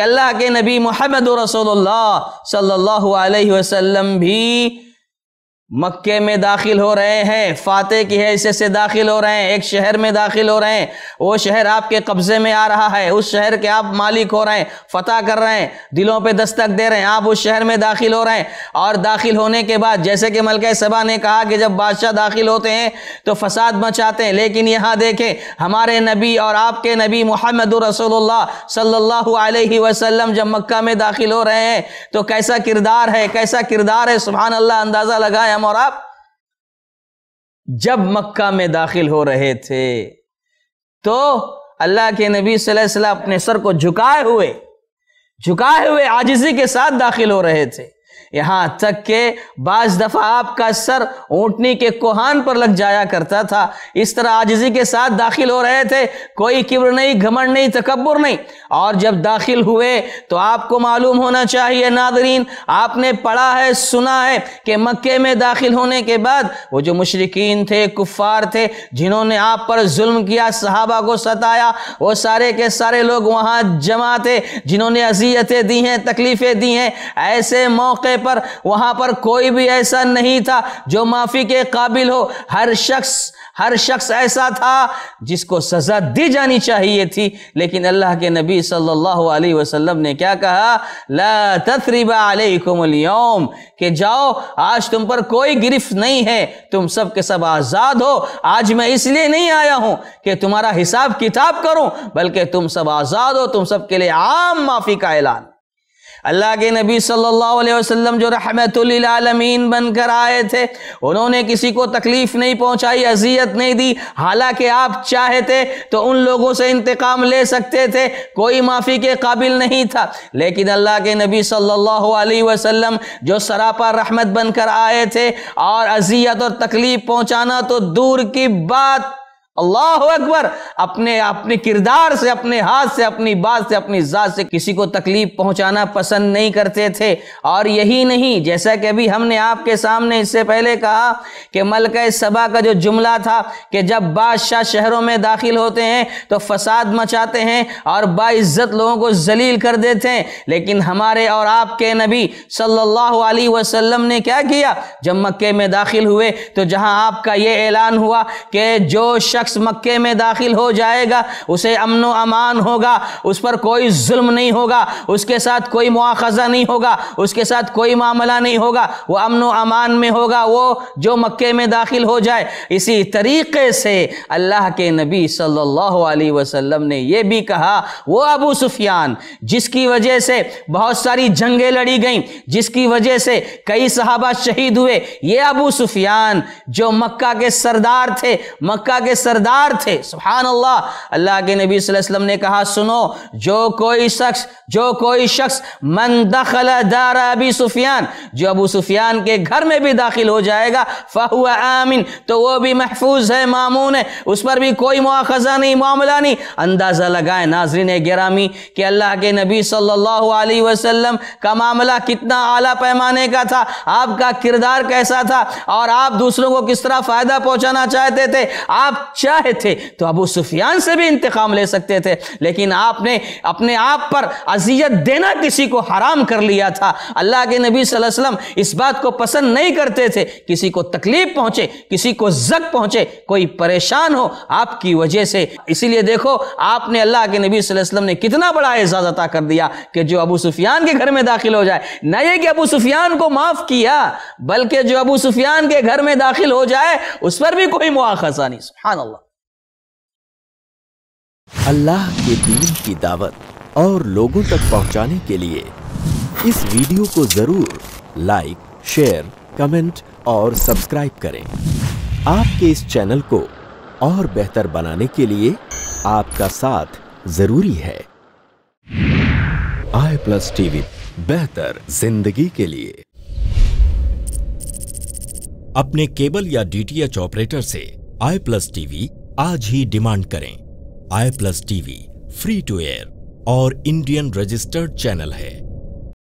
اللہ کے نبی محمد رسول اللہ صلی اللہ علیہ وسلم بھی मक्के में दाखिल हो रहे हैं फातह की हैसियत से दाखिल हो रहे हैं एक शहर में दाखिल हो रहे हैं वो शहर आपके कब्जे में आ रहा है उस शहर के आप मालिक हो रहे हैं फतह कर रहे हैं दिलों पे दस्तक दे रहे हैं आप उस शहर में दाखिल हो रहे हैं और दाखिल होने के बाद जैसे कि मलक सभा ने कहा कि जब बादशाह दाखिल होते हैं तो फसाद मचाते हैं लेकिन यहाँ देखें हमारे नबी और आपके नबी मोहम्मद रसोल्ला सल्ला वसलम जब मक्का में दाखिल हो रहे हैं तो कैसा किरदार है कैसा किरदार है सुबह अल्लाह अंदाज़ा लगाए हम और आप जब मक्का में दाखिल हो रहे थे तो अल्लाह के नबी वसल्लम अपने सर को झुकाए हुए झुकाए हुए आजिजी के साथ दाखिल हो रहे थे यहाँ तक के बाज दफ़ा आपका सर ऊँटनी के कोहान पर लग जाया करता था इस तरह आजिजी के साथ दाखिल हो रहे थे कोई किब्र नहीं घमंड नहीं तकबर नहीं और जब दाखिल हुए तो आपको मालूम होना चाहिए नादरीन आपने पढ़ा है सुना है कि मक्के में दाखिल होने के बाद वो जो मुशरकिन थे कुफ़ार थे जिन्होंने आप पर जुल्म किया सहाबा को सताया वो सारे के सारे लोग वहाँ जमा थे जिन्होंने अजियतें दी हैं तकलीफ़ें दी हैं ऐसे मौके पर वहां पर कोई भी ऐसा नहीं था जो माफी के काबिल हो हर शख्स हर शख्स ऐसा था जिसको सजा दी जानी चाहिए थी लेकिन अल्लाह के नबी सल्लल्लाहु अलैहि वसल्लम ने क्या कहा ला तथरीबा कि जाओ आज तुम पर कोई गिरफ्त नहीं है तुम सब के सब आज़ाद हो आज मैं इसलिए नहीं आया हूं कि तुम्हारा हिसाब किताब करूं बल्कि तुम सब आज़ाद हो तुम सब के लिए आम माफ़ी का ऐलान अल्लाह के नबी सल्लल्लाहु अलैहि वसल्लम जो रहमतमीन बनकर आए थे उन्होंने किसी को तकलीफ़ नहीं पहुंचाई अजियत नहीं दी हालांकि आप चाहे थे तो उन लोगों से इंतकाम ले सकते थे कोई माफ़ी के काबिल नहीं था लेकिन अल्लाह के नबी सल्लल्लाहु अलैहि वसल्लम जो सरापा रहमत बनकर आए थे और अजियत और तकलीफ़ पहुँचाना तो दूर की बात अल्लाह अकबर अपने अपने किरदार से अपने हाथ से अपनी बात से अपनी जात से किसी को तकलीफ पहुंचाना पसंद नहीं करते थे और यही नहीं जैसा कि अभी हमने आपके सामने इससे पहले कहा कि मलक सबा का जो जुमला था कि जब बादशाह शहरों में दाखिल होते हैं तो फसाद मचाते हैं और बाइज्जत लोगों को जलील कर देते हैं लेकिन हमारे और आपके नबी सल्लल्लाहु अलैहि वसल्लम ने क्या किया जब मक्के में दाखिल हुए तो जहां आपका ये ऐलान हुआ कि जो शख्स शख्स मक्के में दाखिल हो जाएगा उसे अमन अमान होगा उस पर कोई जुल्म नहीं होगा उसके साथ कोई मुआखजा नहीं होगा उसके साथ कोई मामला नहीं होगा वो अमन अमान में होगा वो जो मक्के में दाखिल हो जाए इसी तरीके से अल्लाह के नबी सल्लल्लाहु अलैहि वसल्लम ने यह भी कहा वो अबू सुफियान जिसकी वजह से बहुत सारी जंगें लड़ी गईं जिसकी वजह से कई सहाबा शहीद हुए ये अबू सुफियान जो मक्का के सरदार थे मक्का के सर सरदार थे सुबहान अल्लाह अल्लाह के नबी वसल्लम ने कहा सुनो जो कोई शख्स जो कोई शख्स मन दखल दार अबी सुफियान जो अबू सुफियान के घर में भी दाखिल हो जाएगा फ़हुआ आमिन तो वो भी महफूज है मामून है उस पर भी कोई मुआखजा नहीं मामला नहीं अंदाज़ा लगाए नाजरीन गिरामी कि अल्लाह के नबी सल्लल्लाहु अलैहि वसल्लम का मामला कितना आला पैमाने का था आपका किरदार कैसा था और आप दूसरों को किस तरह फ़ायदा पहुंचाना चाहते थे आप चाहे थे तो अबू सुफियान से भी इंतकाम ले सकते थे लेकिन आपने अपने आप पर अजियत देना किसी को हराम कर लिया था अल्लाह के नबी वसल्लम इस बात को पसंद नहीं करते थे किसी को तकलीफ पहुंचे किसी को जक पहुंचे कोई परेशान हो आपकी वजह से इसीलिए देखो आपने अल्लाह के नबी वसल्लम ने कितना बड़ा एजाज अता कर दिया कि जो अबू सुफियान के घर में दाखिल हो जाए न ये कि अबू सुफियान को माफ किया बल्कि जो अबू सुफियान के घर में दाखिल हो जाए उस पर भी कोई मुआखा नहीं सुबह अल्लाह के दीन की दावत और लोगों तक पहुंचाने के लिए इस वीडियो को ज़रूर लाइक शेयर कमेंट और सब्सक्राइब करें आपके इस चैनल को और बेहतर बनाने के लिए आपका साथ ज़रूरी है आई प्लस टीवी बेहतर जिंदगी के लिए अपने केबल या डीटीएच ऑपरेटर से आई प्लस टीवी आज ही डिमांड करें I plus TV free to air और इंडियन रजिस्टर्ड चैनल है